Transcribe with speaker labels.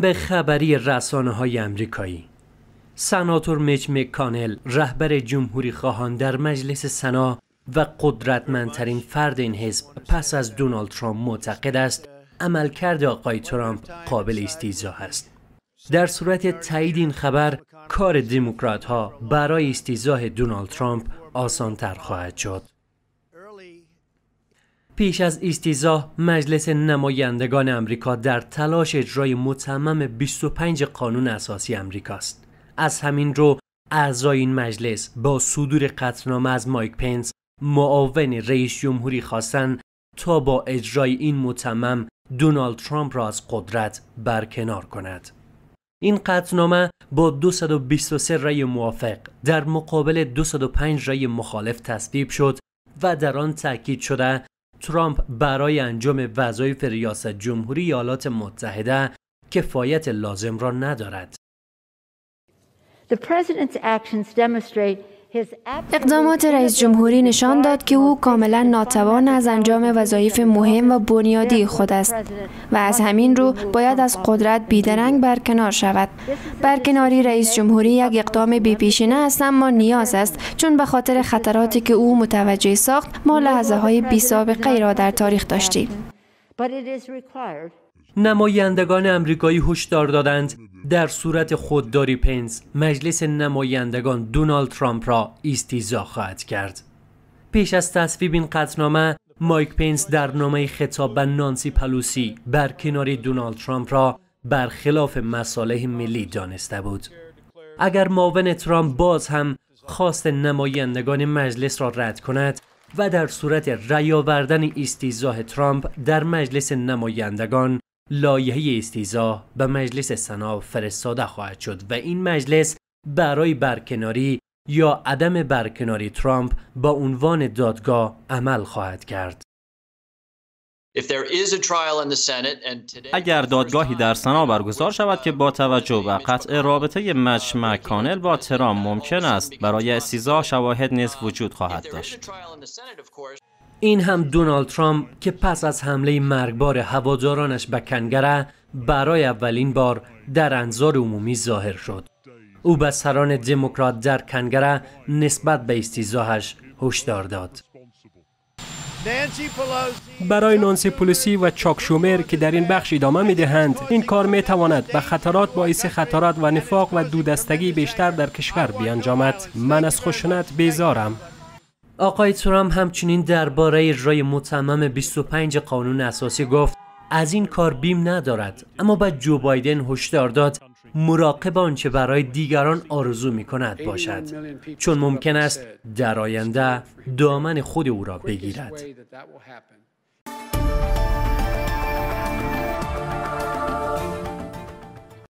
Speaker 1: به خبری رسانه های امریکایی سناتور میچ مکانل رهبر جمهوری خواهان در مجلس سنا و قدرتمندترین فرد این حزب پس از دونالد ترامپ معتقد است عملکرد آقای ترامپ قابل استیزا است در صورت تایید این خبر کار دموکرات ها برای استیزاه دونالد ترامپ آسانتر خواهد شد پیش از استیزاه مجلس نمایندگان امریکا در تلاش اجرای متمم 25 قانون اساسی است. از همین رو اعضای این مجلس با صدور قطنامه از مایک پنس معاون رئیس جمهوری خواستن تا با اجرای این متمم دونالد ترامپ را از قدرت برکنار کند. این قطنامه با 223 رأی موافق در مقابل 205 رأی مخالف تصویب شد و در آن تاکید شده ترامپ برای انجام وظایف ریاست جمهوری ایالات متحده کفایت لازم را ندارد. The president's actions demonstrate اقدامات رئیس جمهوری نشان داد که او کاملا ناتوان از انجام وظایف مهم و بنیادی خود است و از همین رو باید از قدرت بیدرنگ برکنار شود. برکناری رئیس جمهوری یک اقدام بیپیشینه است اما نیاز است چون به خاطر خطراتی که او متوجه ساخت ما لحظه های بی سابقه را در تاریخ داشتیم. نمایندگان امریکایی هشدار دادند در صورت خودداری پنس مجلس نمایندگان دونالد ترامپ را استیزا خواهد کرد پیش از تصویب این قطنامه مایک پنس در نامه خطاب به نانسی پلوسی بر کنار دونالد ترامپ را برخلاف مصالح ملی دانسته بود اگر معاون ترامپ باز هم خواست نمایندگان مجلس را رد کند و در صورت رأی آوردن استیزاه ترامپ در مجلس نمایندگان لایحه استیزا به مجلس سنا فرستاده خواهد شد و این مجلس برای برکناری یا عدم برکناری ترامپ با عنوان دادگاه عمل خواهد کرد. اگر دادگاهی در سنا برگزار شود که با توجه به قطع رابطه مچ مکانل با ترامپ ممکن است برای سیزا شواهد نیز وجود خواهد داشت. این هم دونالد ترامپ که پس از حمله مرگبار هوادارانش به کنگره برای اولین بار در انظار عمومی ظاهر شد. او به سران دموکرات در کنگره نسبت به استیزاهش هشدار داد. برای نانسی پولوسی و چاک شومر که در این بخش ادامه می دهند این کار می تواند به خطرات باعث خطرات و نفاق و دودستگی بیشتر در کشور بیانجامد من از خشونت بیزارم آقای ترامپ همچنین درباره اجرای متمم 25 قانون اساسی گفت از این کار بیم ندارد اما بعد جو بایدن هشدار داد مراقب آنچه برای دیگران آرزو می کند باشد چون ممکن است در آینده دامن خود او را بگیرد